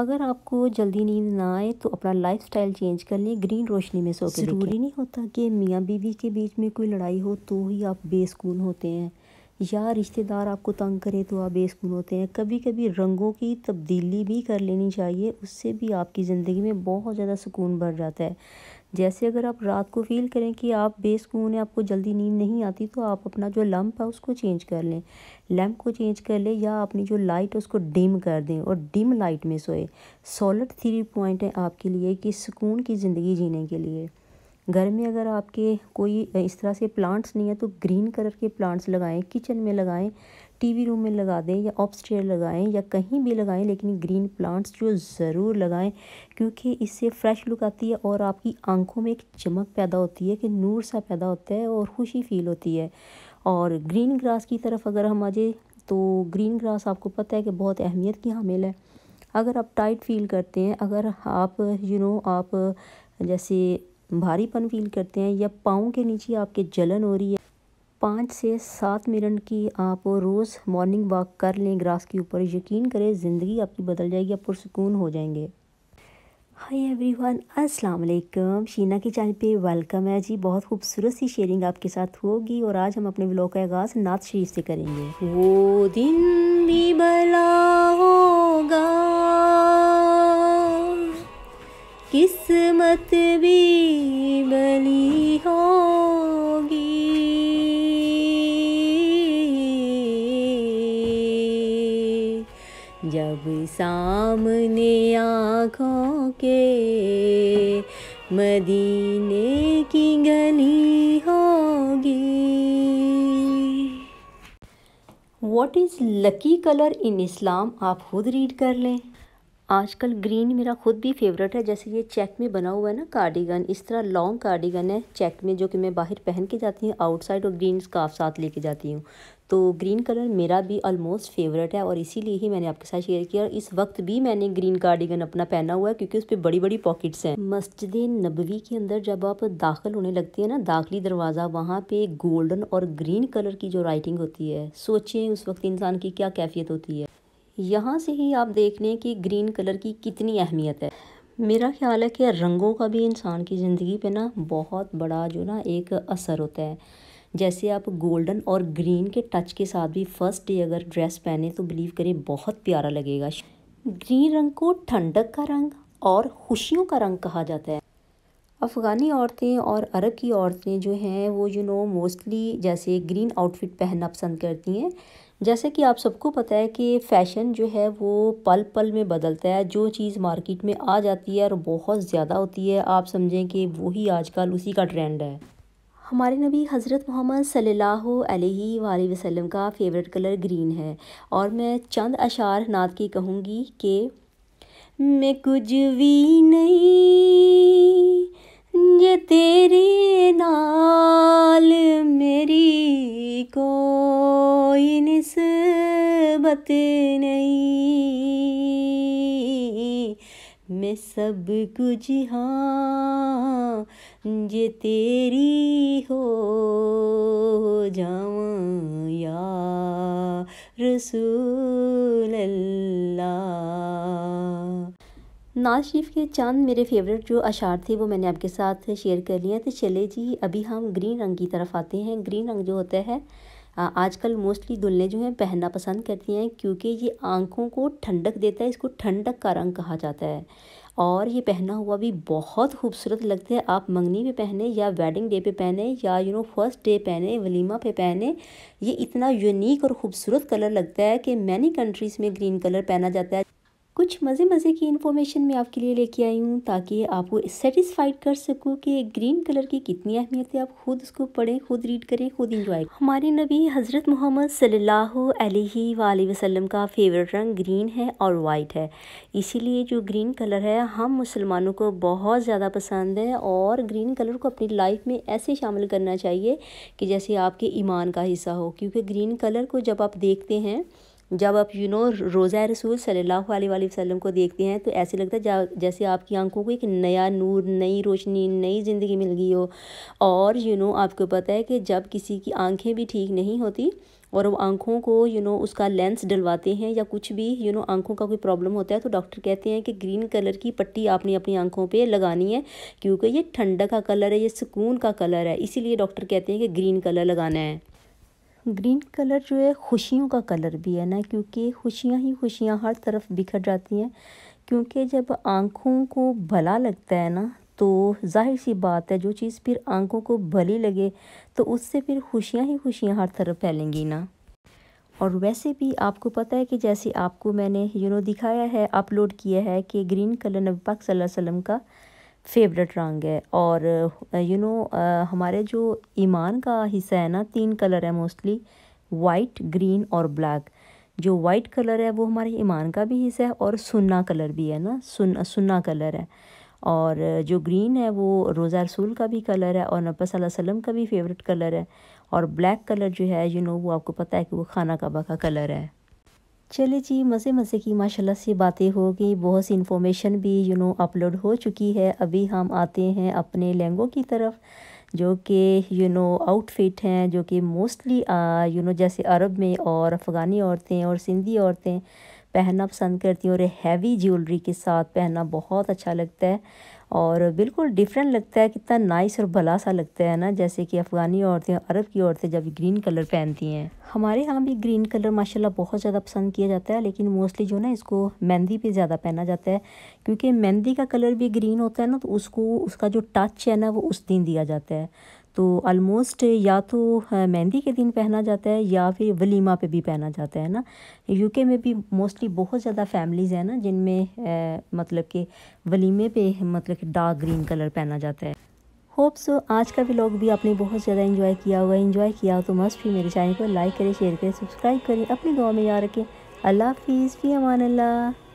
अगर आपको जल्दी नींद ना आए तो अपना लाइफ स्टाइल चेंज कर लें ग्रीन रोशनी में सो ज़रूरी नहीं होता कि मियाँ बीवी के बीच में कोई लड़ाई हो तो ही आप बेसकून होते हैं या रिश्तेदार आपको तंग करें तो आप बेसकून होते हैं कभी कभी रंगों की तब्दीली भी कर लेनी चाहिए उससे भी आपकी ज़िंदगी में बहुत ज़्यादा सुकून बढ़ जाता है जैसे अगर आप रात को फील करें कि आप बेसकून है आपको जल्दी नींद नहीं आती तो आप अपना जो लम्प है उसको चेंज कर लें लैम्प को चेंज कर लें या अपनी जो लाइट है उसको डिम कर दें और डिम लाइट में सोए सॉलिड थ्री पॉइंट है आपके लिए कि सुकून की ज़िंदगी जीने के लिए घर में अगर आपके कोई इस तरह से प्लांट्स नहीं है तो ग्रीन कलर के प्लांट्स लगाएं किचन में लगाएं टीवी रूम में लगा दें या ऑफ स्टेयर लगाएं या कहीं भी लगाएं लेकिन ग्रीन प्लांट्स जो ज़रूर लगाएं क्योंकि इससे फ्रेश लुक आती है और आपकी आंखों में एक चमक पैदा होती है कि नूर सा पैदा होता है और खुशी फील होती है और ग्रीन ग्रास की तरफ अगर हम आ जाए तो ग्रीन ग्रास आपको पता है कि बहुत अहमियत की हामिल है अगर आप टाइट फील करते हैं अगर आप यू you नो know, आप जैसे भारीपन फील करते हैं या पाँव के नीचे आपके जलन हो रही है पाँच से सात मिनट की आप रोज़ मॉर्निंग वॉक कर लें ग्रास के ऊपर यकीन करें ज़िंदगी आपकी बदल जाएगी आप पुरसकून हो जाएंगे हाय एवरीवन अस्सलाम वालेकुम शीना के चैनल पे वेलकम है जी बहुत खूबसूरत सी शेयरिंग आपके साथ होगी और आज हम अपने ब्लॉग का आगाज़ नाथ शरीफ से करेंगे वो दिन भी भला होगा किस्मत भी बली होगी जब सामने आँखों के मदीने की गली होगी what is lucky colour in Islam आप खुद रीड कर लें आजकल ग्रीन मेरा खुद भी फेवरेट है जैसे ये चेक में बना हुआ है ना कार्डिगन इस तरह लॉन्ग कार्डिगन है चेक में जो कि मैं बाहर पहन के जाती हूँ आउटसाइड और ग्रीन स्काफ साथ लेके जाती हूँ तो ग्रीन कलर मेरा भी ऑलमोस्ट फेवरेट है और इसीलिए ही मैंने आपके साथ शेयर किया और इस वक्त भी मैंने ग्रीन कार्डिगन अपना पहना हुआ है क्योंकि उस पर बड़ी बड़ी पॉकेट्स हैं मस्जिद नबवी के अंदर जब आप दाखिल होने लगती है ना दाखिली दरवाज़ा वहाँ पे गोल्डन और ग्रीन कलर की जो राइटिंग होती है सोचिए उस वक्त इंसान की क्या कैफियत होती है यहाँ से ही आप देख लें कि ग्रीन कलर की कितनी अहमियत है मेरा ख्याल है कि रंगों का भी इंसान की ज़िंदगी पे ना बहुत बड़ा जो ना एक असर होता है जैसे आप गोल्डन और ग्रीन के टच के साथ भी फर्स्ट डे अगर ड्रेस पहने तो बिलीव करें बहुत प्यारा लगेगा ग्रीन रंग को ठंडक का रंग और खुशियों का रंग कहा जाता है अफ़गानी औरतें और अरब की औरतें जो हैं वो यू नो मोस्टली जैसे ग्रीन आउटफिट पहनना पसंद करती हैं जैसे कि आप सबको पता है कि फ़ैशन जो है वो पल पल में बदलता है जो चीज़ मार्केट में आ जाती है और बहुत ज़्यादा होती है आप समझें कि वही आजकल उसी का ट्रेंड है हमारे नबी हज़रत मोहम्मद सल्लल्लाहु अलैहि वसल्लम का फेवरेट कलर ग्रीन है और मैं चंद अशार नात की कहूँगी कि मैं कुछ भी नहीं ये तेरे बात नहीं मैं सब कुछ हाँ जे तेरी हो जावा या रसूल नाज शरीफ के चंद मेरे फेवरेट जो अशार थे वो मैंने आपके साथ शेयर कर लिए तो चले जी अभी हम ग्रीन रंग की तरफ आते हैं ग्रीन रंग जो होता है आजकल मोस्टली दुल्हनें जो हैं पहनना पसंद करती हैं क्योंकि ये आंखों को ठंडक देता है इसको ठंडक का रंग कहा जाता है और ये पहना हुआ भी बहुत खूबसूरत लगता है आप मंगनी पे पहने या वेडिंग डे पे पहने या यू नो फर्स्ट डे पहने वलीमा पे पहने ये इतना यूनिक और ख़ूबसूरत कलर लगता है कि मैनी कंट्रीज़ में ग्रीन कलर पहना जाता है कुछ मज़े मज़े की इन्फॉर्मेशन मैं आपके लिए लेके आई हूँ ताकि आपको सेटिस्फाइड कर सकूँ कि ग्रीन कलर की कितनी अहमियत है आप खुद उसको पढ़ें खुद रीड करें खुद इंजॉय हमारे नबी हज़रत मोहम्मद सल्लल्लाहु अलैहि वसल्लम का फेवरेट रंग ग्रीन है और वाइट है इसीलिए जो ग्रीन कलर है हम मुसलमानों को बहुत ज़्यादा पसंद है और ग्रीन कलर को अपनी लाइफ में ऐसे शामिल करना चाहिए कि जैसे आपके ईमान का हिस्सा हो क्योंकि ग्रीन कलर को जब आप देखते हैं जब आप यू नो रोज़ा रसूल सल्लल्लाहु अलैहि वसल्लम को देखते हैं तो ऐसे लगता है जैसे आपकी आंखों को एक नया नूर नई रोशनी नई ज़िंदगी मिल गई हो और यू नो आपको पता है कि जब किसी की आंखें भी ठीक नहीं होती और वो आंखों को यू नो उसका लेंस डलवाते हैं या कुछ भी यू नो आंखों का कोई प्रॉब्लम होता है तो डॉक्टर कहते हैं कि ग्रीन कलर की पट्टी आपने अपनी आंखों पे लगानी है क्योंकि ये ठंडक का कलर है ये सुकून का कलर है इसीलिए डॉक्टर कहते हैं कि ग्रीन कलर लगाना है ग्रीन कलर जो है खुशियों का कलर भी है ना क्योंकि खुशियाँ ही खुशियाँ हर तरफ बिखर जाती हैं क्योंकि जब आँखों को भला लगता है ना तो जाहिर सी बात है जो चीज़ फिर आँखों को भली लगे तो उससे फिर खुशियाँ ही खुशियाँ हर तरफ फैलेंगी ना और वैसे भी आपको पता है कि जैसे आपको मैंने यू नो दिखाया है अपलोड किया है कि ग्रीन कलर नबी पाक सल्लल्लाहु अलैहि वसल्लम का फेवरेट रंग है और यू uh, नो uh, हमारे जो ईमान का हिस्सा है ना तीन कलर है मोस्टली वाइट ग्रीन और ब्लैक जो वाइट कलर है वो हमारे ईमान का भी हिस्सा है और सुन्ना कलर भी है ना सुन सुन्ना कलर है और uh, जो ग्रीन है वो रोज़ा रसूल का भी कलर है और नब्बा वसल्लम का भी फेवरेट कलर है और ब्लैक कलर जो है यू नो वो आपको पता है कि वो खाना कबा का कलर है चले जी मज़े मज़े की माशाल्लाह से बातें हो गई बहुत सी इन्फॉर्मेशन भी यू नो अपलोड हो चुकी है अभी हम आते हैं अपने लहंगों की तरफ जो कि यू नो आउटफिट हैं जो कि मोस्टली यू नो जैसे अरब में और अफ़गानी औरतें और सिंधी औरतें पहनना पसंद करती हूँ और हैवी ज्वेलरी के साथ पहनना बहुत अच्छा लगता है और बिल्कुल डिफरेंट लगता है कितना नाइस और भला सा लगता है ना जैसे कि अफ़गानी औरतें अरब की औरतें जब ग्रीन कलर पहनती हैं हमारे यहाँ भी ग्रीन कलर माशाल्लाह बहुत ज़्यादा पसंद किया जाता है लेकिन मोस्टली जो ना इसको मेहंदी पे ज़्यादा पहना जाता है क्योंकि मेहंदी का कलर भी ग्रीन होता है ना तो उसको उसका जो टच है ना वो उस दिन दिया जाता है तो आलमोस्ट या तो मेहंदी के दिन पहना जाता है या फिर वलीमा पे भी पहना जाता है ना यूके में भी मोस्टली बहुत ज़्यादा फैमिलीज़ हैं ना जिनमें मतलब कि वलीमे पे मतलब कि डार्क ग्रीन कलर पहना जाता है होप सो आज का व्लॉग भी आपने बहुत ज़्यादा इन्जॉय किया होगा इन्जॉय किया हो तो मस्त भी मेरे चैनल को लाइक करें शेयर करें सब्सक्राइब करें अपनी दुआ में याद रखें अल्लाह हाफिज़ फ़ी अमान अल्लाह